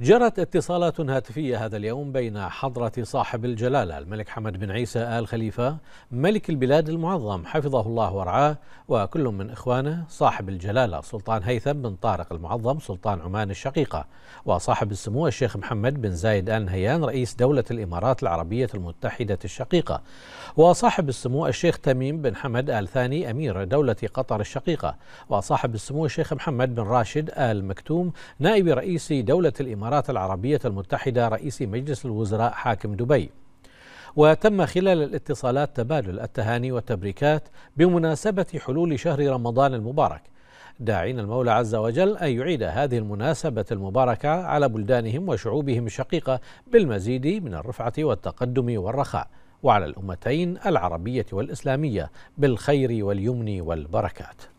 جرت اتصالات هاتفية هذا اليوم بين حضرة صاحب الجلالة الملك حمد بن عيسى آل خليفة ملك البلاد المعظم حفظه الله ورعاه وكل من إخوانه صاحب الجلالة سلطان هيثم بن طارق المعظم سلطان عمان الشقيقة وصاحب السمو الشيخ محمد بن زايد آل نهيان رئيس دولة الإمارات العربية المتحدة الشقيقة وصاحب السمو الشيخ تميم بن حمد آل ثاني أمير دولة قطر الشقيقة وصاحب السمو الشيخ محمد بن راشد آل مكتوم نائب رئيس دولة الإمارات الإمارات العربية المتحدة رئيس مجلس الوزراء حاكم دبي وتم خلال الاتصالات تبادل التهاني والتبريكات بمناسبة حلول شهر رمضان المبارك داعين المولى عز وجل أن يعيد هذه المناسبة المباركة على بلدانهم وشعوبهم الشقيقة بالمزيد من الرفعة والتقدم والرخاء وعلى الأمتين العربية والإسلامية بالخير واليمن والبركات